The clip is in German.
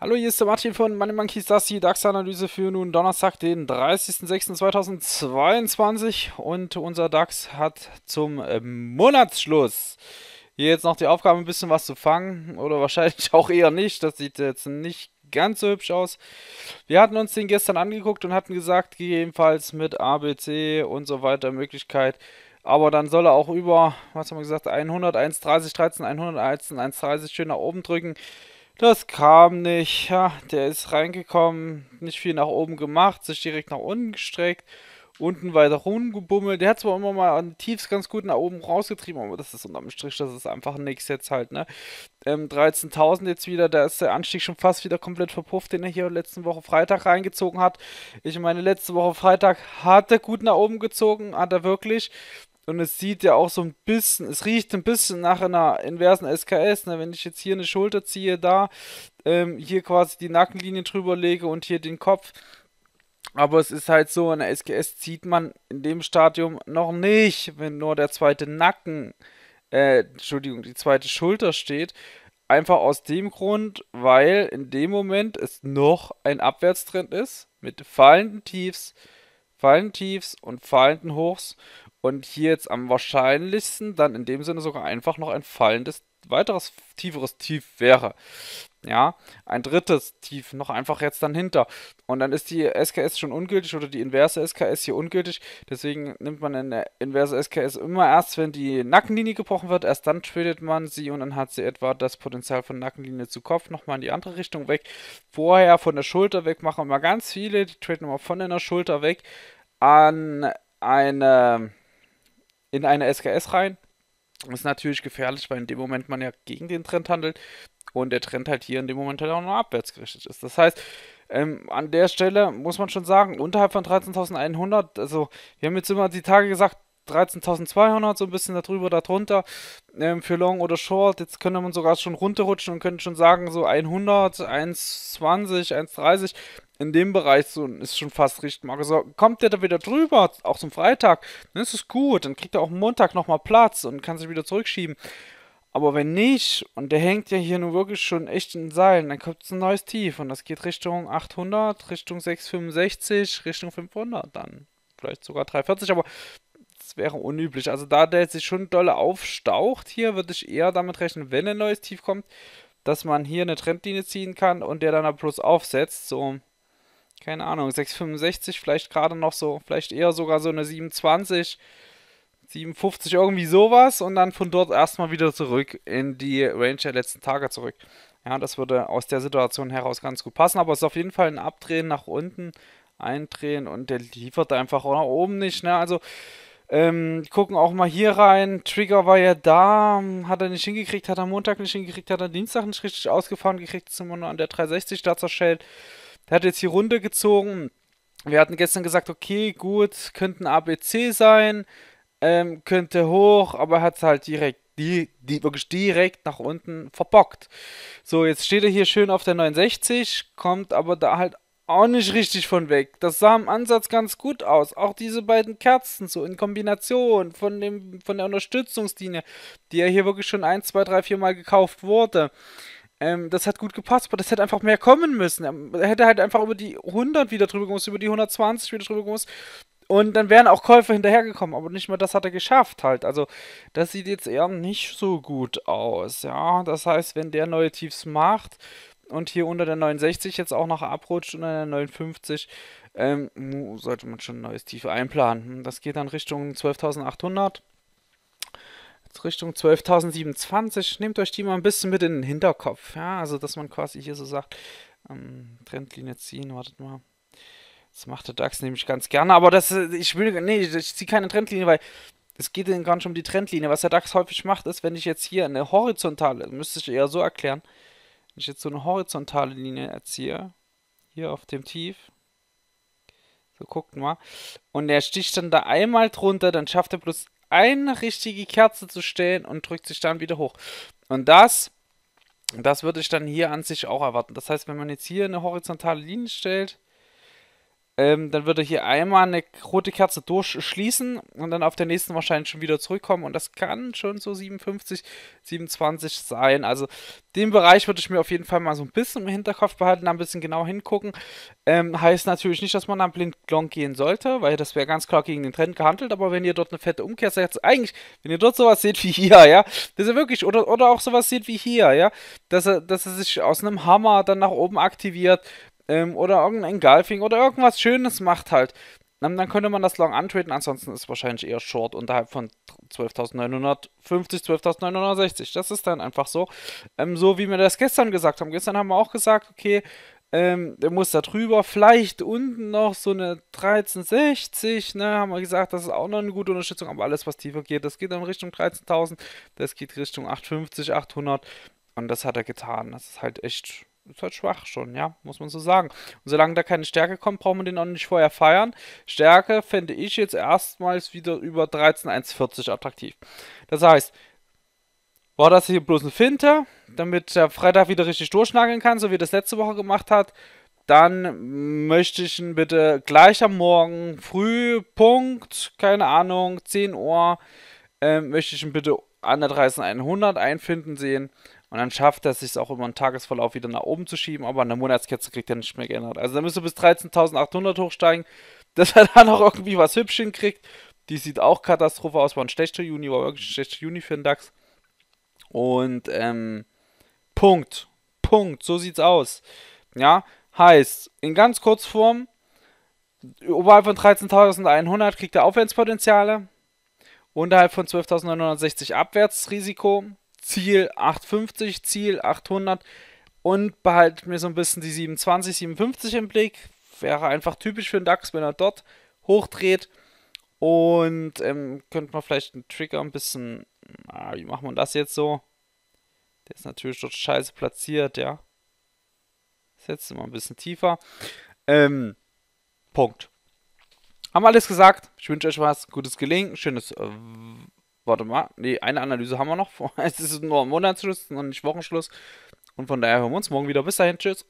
Hallo, hier ist der Martin von Money Monkeys, das ist die DAX-Analyse für nun Donnerstag, den 30.06.2022 und unser DAX hat zum ähm, Monatsschluss hier jetzt noch die Aufgabe, ein bisschen was zu fangen oder wahrscheinlich auch eher nicht, das sieht jetzt nicht ganz so hübsch aus. Wir hatten uns den gestern angeguckt und hatten gesagt, gegebenenfalls mit ABC und so weiter Möglichkeit aber dann soll er auch über, was haben wir gesagt, 100, 1,30, 13, 100, 13, 1,30 schön nach oben drücken. Das kam nicht. Ja, der ist reingekommen, nicht viel nach oben gemacht, sich direkt nach unten gestreckt, unten weiter rumgebummelt. Der hat zwar immer mal an Tiefs ganz gut nach oben rausgetrieben, aber das ist unterm Strich, das ist einfach nichts jetzt halt, ne? Ähm, 13.000 jetzt wieder, da ist der Anstieg schon fast wieder komplett verpufft, den er hier letzte Woche Freitag reingezogen hat. Ich meine, letzte Woche Freitag hat er gut nach oben gezogen, hat er wirklich. Und es sieht ja auch so ein bisschen, es riecht ein bisschen nach einer inversen SKS. Ne? Wenn ich jetzt hier eine Schulter ziehe, da, ähm, hier quasi die Nackenlinie drüber lege und hier den Kopf. Aber es ist halt so, eine SKS zieht man in dem Stadium noch nicht, wenn nur der zweite Nacken, äh, Entschuldigung, die zweite Schulter steht. Einfach aus dem Grund, weil in dem Moment es noch ein Abwärtstrend ist mit fallenden Tiefs fallenden Tiefs und fallenden Hochs und hier jetzt am wahrscheinlichsten dann in dem Sinne sogar einfach noch ein fallendes, weiteres, tieferes Tief wäre. Ja, ein drittes Tief noch einfach jetzt dann hinter. Und dann ist die SKS schon ungültig oder die inverse SKS hier ungültig. Deswegen nimmt man eine inverse SKS immer erst, wenn die Nackenlinie gebrochen wird. Erst dann tradet man sie und dann hat sie etwa das Potenzial von Nackenlinie zu Kopf nochmal in die andere Richtung weg. Vorher von der Schulter weg machen wir ganz viele. Die traden immer von der Schulter weg an eine, in eine SKS rein. Ist natürlich gefährlich, weil in dem Moment man ja gegen den Trend handelt und der Trend halt hier in dem Moment halt auch nur abwärts gerichtet ist. Das heißt, ähm, an der Stelle muss man schon sagen, unterhalb von 13.100, also wir haben jetzt immer die Tage gesagt, 13.200, so ein bisschen darüber, darunter ähm, für Long oder Short. Jetzt könnte man sogar schon runterrutschen und könnte schon sagen, so 100, 1,20, 1,30 in dem Bereich so, ist schon fast richtig. So, also kommt der da wieder drüber, auch zum Freitag, dann ist es gut, dann kriegt er auch Montag nochmal Platz und kann sich wieder zurückschieben. Aber wenn nicht, und der hängt ja hier nur wirklich schon echt in den Seilen, dann kommt es ein neues Tief und das geht Richtung 800, Richtung 665, Richtung 500 dann. Vielleicht sogar 340, aber wäre unüblich. Also da der sich schon dolle aufstaucht hier, würde ich eher damit rechnen, wenn ein neues Tief kommt, dass man hier eine Trendlinie ziehen kann und der dann da plus aufsetzt. So, keine Ahnung, 6,65 vielleicht gerade noch so, vielleicht eher sogar so eine 7,20, 7,50 irgendwie sowas und dann von dort erstmal wieder zurück in die Range der letzten Tage zurück. Ja, das würde aus der Situation heraus ganz gut passen, aber es ist auf jeden Fall ein Abdrehen nach unten, Eindrehen und der liefert einfach auch nach oben nicht. Ne? Also ähm, gucken auch mal hier rein. Trigger war ja da, hat er nicht hingekriegt, hat er Montag nicht hingekriegt, hat er Dienstag nicht richtig ausgefahren gekriegt, ist immer nur an der 360 da zerschellt. Der hat jetzt die Runde gezogen. Wir hatten gestern gesagt, okay, gut, könnte ein ABC sein, ähm, könnte hoch, aber er hat es halt direkt, die, die, wirklich direkt nach unten verbockt. So, jetzt steht er hier schön auf der 69, kommt aber da halt auch nicht richtig von weg. Das sah im Ansatz ganz gut aus. Auch diese beiden Kerzen so in Kombination von, dem, von der Unterstützungslinie, die ja hier wirklich schon ein, zwei, drei, vier Mal gekauft wurde. Ähm, das hat gut gepasst, aber das hätte einfach mehr kommen müssen. Er hätte halt einfach über die 100 wieder drüber gemusst, über die 120 wieder drüber gemusst. Und dann wären auch Käufer hinterhergekommen, aber nicht mal das hat er geschafft halt. Also, das sieht jetzt eher nicht so gut aus, ja. Das heißt, wenn der neue Tiefs macht, und hier unter der 69 jetzt auch noch abrutscht unter der 59, ähm, sollte man schon ein neues Tief einplanen. Hm, das geht dann Richtung 12.800. Richtung 12.027. Nehmt euch die mal ein bisschen mit in den Hinterkopf. Ja, also dass man quasi hier so sagt, ähm, Trendlinie ziehen, wartet mal. Das macht der DAX nämlich ganz gerne, aber das, äh, ich will, nee, ich ziehe keine Trendlinie, weil es geht denn gar nicht um die Trendlinie. Was der DAX häufig macht, ist, wenn ich jetzt hier eine horizontale, müsste ich eher so erklären, wenn ich jetzt so eine horizontale Linie erziehe, hier auf dem Tief, so guckt mal, und er sticht dann da einmal drunter, dann schafft er bloß eine richtige Kerze zu stellen und drückt sich dann wieder hoch. Und das, das würde ich dann hier an sich auch erwarten. Das heißt, wenn man jetzt hier eine horizontale Linie stellt, ähm, dann würde hier einmal eine rote Kerze durchschließen und dann auf der nächsten wahrscheinlich schon wieder zurückkommen. Und das kann schon so 57, 27 sein. Also den Bereich würde ich mir auf jeden Fall mal so ein bisschen im Hinterkopf behalten, da ein bisschen genau hingucken. Ähm, heißt natürlich nicht, dass man dann blind long gehen sollte, weil das wäre ganz klar gegen den Trend gehandelt. Aber wenn ihr dort eine fette Umkehr seht, also eigentlich, wenn ihr dort sowas seht wie hier, ja, das ist wirklich, oder, oder auch sowas seht wie hier, ja, dass er, dass er sich aus einem Hammer dann nach oben aktiviert, ähm, oder irgendein Golfing oder irgendwas Schönes macht halt, ähm, dann, könnte man das Long antraden. Ansonsten ist es wahrscheinlich eher Short unterhalb von 12.950, 12.960. Das ist dann einfach so. Ähm, so wie wir das gestern gesagt haben. Gestern haben wir auch gesagt, okay, ähm, der muss da drüber. Vielleicht unten noch so eine 1360, ne? Haben wir gesagt, das ist auch noch eine gute Unterstützung. Aber alles, was tiefer geht, das geht dann Richtung 13.000. Das geht Richtung 850, 800. Und das hat er getan. Das ist halt echt ist halt schwach schon, ja, muss man so sagen. Und solange da keine Stärke kommt, brauchen wir den auch nicht vorher feiern. Stärke fände ich jetzt erstmals wieder über 13,140 attraktiv. Das heißt, war das hier bloß ein Finte, damit der Freitag wieder richtig durchnageln kann, so wie das letzte Woche gemacht hat, dann möchte ich ihn bitte gleich am Morgen früh, Punkt, keine Ahnung, 10 Uhr, äh, möchte ich ihn bitte an der 13100 einfinden sehen und dann schafft er es sich auch über einen Tagesverlauf wieder nach oben zu schieben, aber an der Monatskette kriegt er nicht mehr geändert. Also da müsste bis 13.800 hochsteigen, dass er da noch irgendwie was Hübsch hinkriegt. Die sieht auch Katastrophe aus, war ein schlechter Juni, war wirklich ein schlechter Juni für den DAX. Und, ähm, Punkt. Punkt. So sieht's aus. Ja, heißt, in ganz Kurzform, oberhalb von 13.100 kriegt er Aufwärtspotenziale, unterhalb von 12.960 Abwärtsrisiko, Ziel 850, Ziel 800 und behalte mir so ein bisschen die 27, 57 im Blick. Wäre einfach typisch für den DAX, wenn er dort hochdreht. Und ähm, könnte man vielleicht einen Trigger ein bisschen. Ah, wie macht man das jetzt so? Der ist natürlich dort scheiße platziert, ja. Setzen wir ein bisschen tiefer. Ähm, Punkt. Haben wir alles gesagt. Ich wünsche euch was. Gutes Gelingen. Schönes äh, Warte mal, nee, eine Analyse haben wir noch. Es ist nur Monatsschluss, noch nicht Wochenschluss. Und von daher hören wir uns morgen wieder. Bis dahin, tschüss.